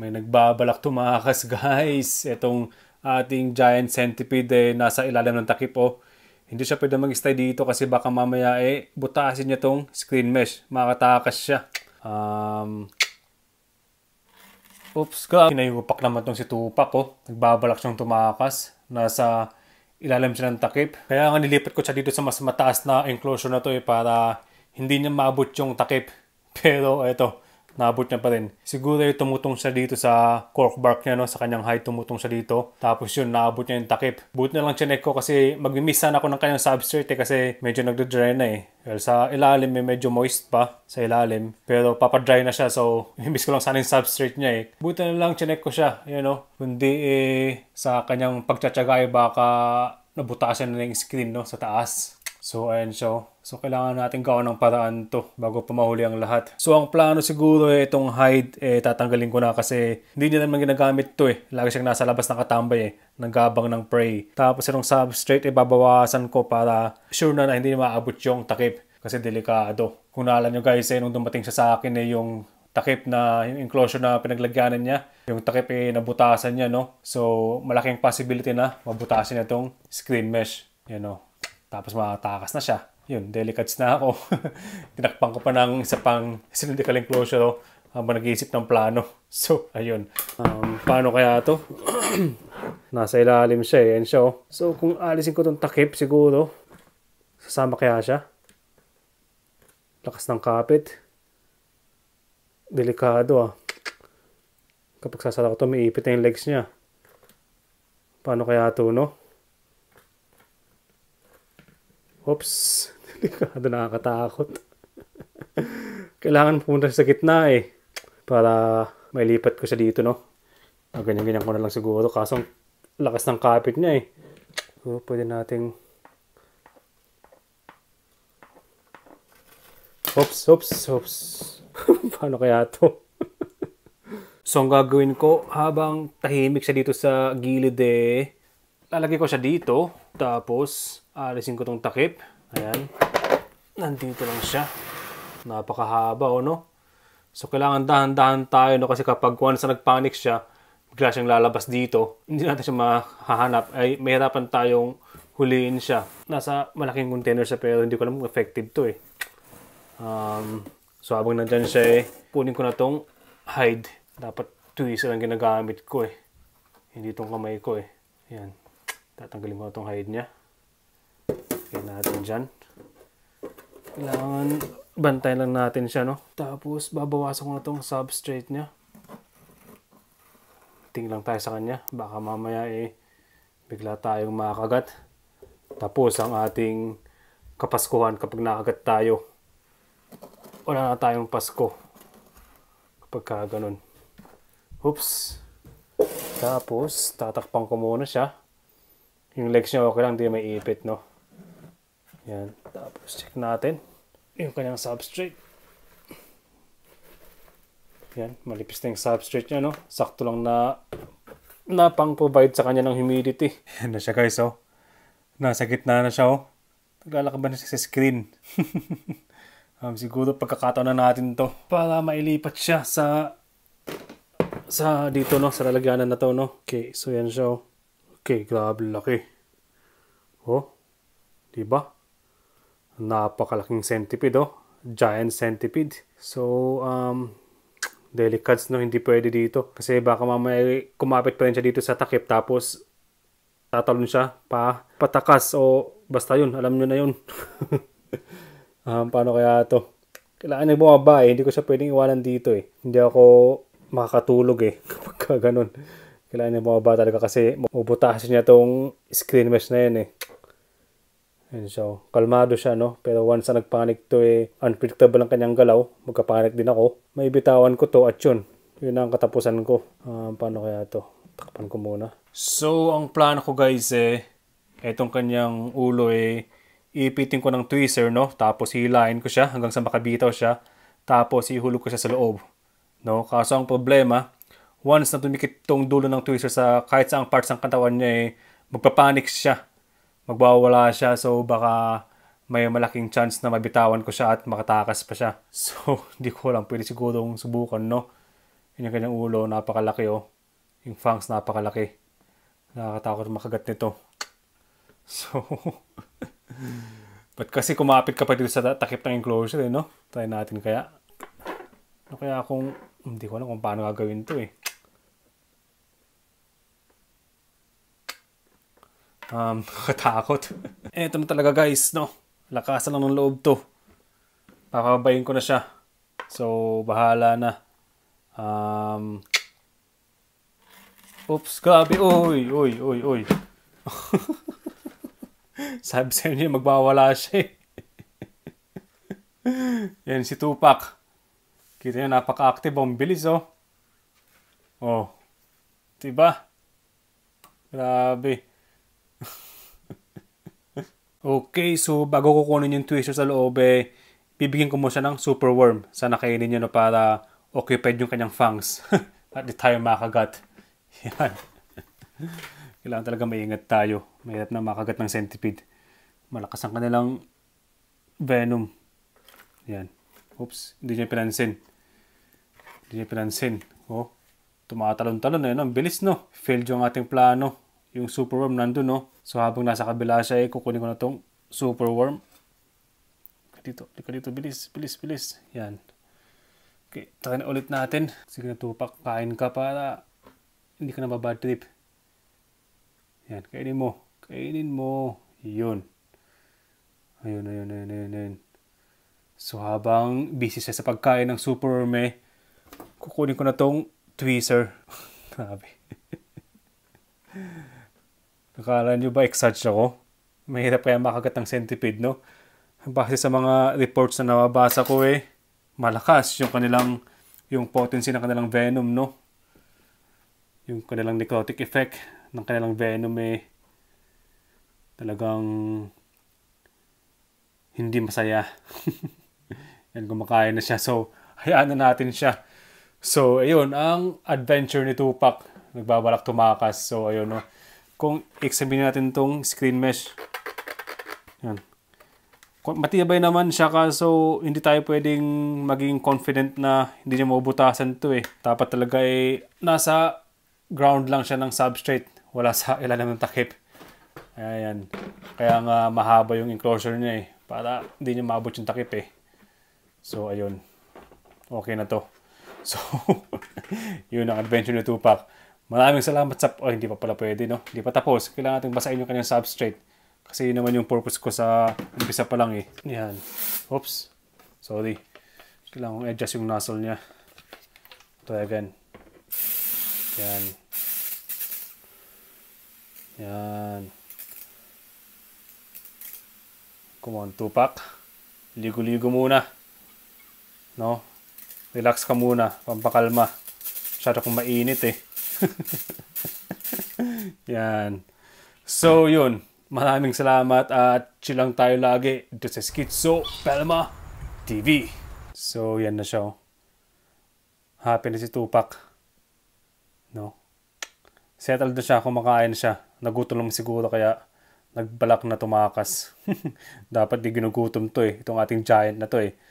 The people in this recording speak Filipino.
May nagbabalak tumakas guys. Itong ating giant centipede eh, nasa ilalim ng takip oh. Hindi siya pwede mag-stay dito kasi baka mamaya eh butasin niya tong screen mesh. Makatakas siya. Um, Oops, grabe. Pinayupak naman tong si Tupac, oh. Nagbabalak siyang tumakas. Nasa ilalim siya ng takip. Kaya nga nilipat ko siya dito sa mas mataas na enclosure na to eh para hindi niya maabot yung takip. Pero eto, naabot niya pa rin. Siguro yung tumutong siya dito sa cork bark niya, no? sa kanyang height, tumutong siya dito. Tapos yun, naabot niya yung takip. Buti na lang chinek ko kasi magmimiss sana ako ng kanyang substrate eh, kasi medyo nagdo-dry na eh. Well, sa ilalim may eh, medyo moist pa sa ilalim. Pero papadry na siya so miss ko lang sana yung substrate niya eh. Buti na lang chinek ko siya, you know. Kundi eh, sa kanyang pagtsatsaga eh, baka nabutasan na yung screen no, sa taas. So ayan so, oh. so kailangan natin gawin ng paraan to bago pa mahuli ang lahat. So ang plano siguro eh, itong hide eh, tatanggalin ko na kasi hindi niya naman ginagamit to eh. Lagi siyang nasa labas nakatambay eh, nagabang ng prey. Tapos itong substrate eh, babawasan ko para sure na, na hindi niya maabot yung takip kasi delikado. Kung naalala nyo guys eh, nung dumating siya sa akin eh, yung takip na yung enclosure na pinaglagyanan niya, yung takip eh, nabutasan niya no. So malaking possibility na mabutasan niya tong screen mesh. Yan you oh. know. o. Tapos makatakas na siya. Yun, delicates na ako. Tinakpan ko pa ng isa pang cylindrical enclosure oh, habang nag-iisip ng plano. So, ayun. Um, paano kaya ito? Nasa ilalim siya eh. Yan siya oh. So, kung alisin ko tong takip siguro, sasama kaya siya? Lakas ng kapit. Delikado ah. Kapag sasara ko to, may ipit na yung legs niya. Paano kaya to, no? Oops, delikado nakakatakot. Kailangan pumunta sa gitna eh. Para mailipat ko siya dito, no? O, ah, ganyan-ganyan ko na lang siguro. Kasong lakas ng carpet niya eh. So, pwede nating... Oops, oops, oops. Paano kaya to? so, ang gagawin ko habang tahimik siya dito sa gilid eh, lalagay ko siya dito tapos, aalisin ko tong takip. Ayan. Nandito lang siya. Napakahaba o oh, no? So, kailangan dahan-dahan tayo no? Kasi kapag once ano na nagpanic siya, bigla siyang lalabas dito. Hindi natin siya mahahanap. Ay, mahirapan tayong huliin siya. Nasa malaking container siya pero hindi ko alam kung effective to eh. Um, so, habang nandyan siya eh, punin ko na tong hide. Dapat tweezer ang ginagamit ko eh. Hindi tong kamay ko eh. Ayan. Tatanggalin mo itong hide niya. Lagyan natin dyan. Kailangan bantayan lang natin siya, no? Tapos, babawasan ko na itong substrate niya. Tingin lang tayo sa kanya. Baka mamaya, eh, bigla tayong makakagat. Tapos, ang ating kapaskuhan kapag nakagat tayo. Wala na tayong Pasko. Kapag ka ganun. Oops. Tapos, tatakpan ko muna siya yung legs niya okay lang, hindi may ipit, no? Yan. Tapos check natin yung kanyang substrate. Yan, malipis na yung substrate niya, no? Sakto lang na na pang-provide sa kanya ng humidity. Yan na siya, guys, oh. Nasa gitna na siya, oh. Naglalakaban na siya sa screen. um, siguro pagkakataon na natin to para mailipat siya sa sa dito, no? Sa lalagyanan na to, no? Okay, so yan siya, oh. Okay, grabe laki. Oh, di ba? Napakalaking centipede, oh. Giant centipede. So, um, delicates, no? Hindi pwede dito. Kasi baka mamaya kumapit pa rin siya dito sa takip tapos tatalon siya pa patakas o basta yun. Alam nyo na yun. um, paano kaya to? Kailangan niya bumaba eh. Hindi ko siya pwedeng iwanan dito eh. Hindi ako makakatulog eh kapag ka ganun. Kailangan niya bumaba talaga kasi mabutasin niya tong screen mesh na yun eh. And so, kalmado siya, no? Pero once na nagpanic to, eh, unpredictable ang kanyang galaw. Magkapanic din ako. May bitawan ko to at yun. Yun ang katapusan ko. Um, paano kaya to? Takpan ko muna. So, ang plano ko guys, eh, etong kanyang ulo, eh, ipitin ko ng tweezer, no? Tapos hilain ko siya hanggang sa makabitaw siya. Tapos ihulog ko siya sa loob. No? Kaso ang problema, once na dumikit tong dulo ng twister sa kahit saang parts ng katawan niya eh, magpapanik siya. Magwawala siya so baka may malaking chance na mabitawan ko siya at makatakas pa siya. So, hindi ko lang pwede sigurong subukan, no? Yun yung kanyang ulo, napakalaki, oh. Yung fangs, napakalaki. Nakakatakot makagat nito. So, but kasi kumapit ka pa dito sa takip ng enclosure, eh, no? Try natin kaya. Ano kaya kung, hindi ko alam kung paano gagawin to, eh. Um, katakot. Eto na talaga guys, no? Lakasan lang ng loob to. Papabayin ko na siya. So, bahala na. Um, oops, grabe. Uy, uy, uy, uy. Sabi sa niya, magbawala siya eh. Yan si Tupac. Kita nyo, napaka-active. Oh. Ang bilis oh. Oh. Diba? Grabe. Okay, so bago ko kunin yung twister sa loob, eh, bibigyan ko mo siya ng superworm. Sana kainin niyo na para occupied yung kanyang fangs. At di tayo makagat. Yan. Kailangan talaga maingat tayo. Mahirap na makagat ng centipede. Malakas ang kanilang venom. Yan. Oops, hindi niya pinansin. Hindi niya pinansin. Oh, tumatalon-talon na eh, yun. Ang bilis, no? Failed yung ating plano. Yung superworm nandun, no? So, habang nasa kabila siya, eh, kukunin ko na tong superworm. Dito, dito, dito, bilis, bilis, bilis. Yan. Okay, try na ulit natin. Sige na tupak, kain ka para hindi ka na babad trip. Yan, kainin mo. Kainin mo. Yun. Ayun, ayun, ayun, ayun, ayun. So, habang busy siya sa pagkain ng superworm, eh, kukunin ko na tong tweezer. Grabe. Nakala nyo ba, exage ako? Mahirap kaya makagat ng centipede, no? Base sa mga reports na nababasa ko eh, malakas yung kanilang, yung potency ng kanilang venom, no? Yung kanilang necrotic effect ng kanilang venom eh, talagang hindi masaya. Yan, kumakain na siya. So, hayaan na natin siya. So, ayun, ang adventure ni Tupac nagbabalak tumakas. So, ayun, no. Kung examine natin tong screen mesh. Yan. Matibay naman siya kaso hindi tayo pwedeng maging confident na hindi niya mabutasan to eh. Dapat talaga eh, nasa ground lang siya ng substrate. Wala sa ilalim ng takip. Ayan. Kaya nga mahaba yung enclosure niya eh. Para hindi niya maabot yung takip eh. So, ayun. Okay na to. So, yun ang adventure ni Tupac. Maraming salamat sa... Oh, hindi pa pala pwede, no? Hindi pa tapos. Kailangan natin basahin yung kanyang substrate. Kasi yun naman yung purpose ko sa umpisa pa lang eh. Yan. Oops. Sorry. Kailangan kong adjust yung nozzle niya. Try again. Yan. Yan. Come on, tupak. Ligo-ligo muna. No? Relax ka muna. Pampakalma. Masyado kong mainit eh. Yan. So, yun. Maraming salamat at chillang tayo lagi dito sa Schizo Pelma TV. So, yan na siya. Oh. Happy na si Tupac. No? Settled na siya, kumakain siya. Nagutom siguro kaya nagbalak na tumakas. Dapat di ginugutom to eh, itong ating giant na to eh.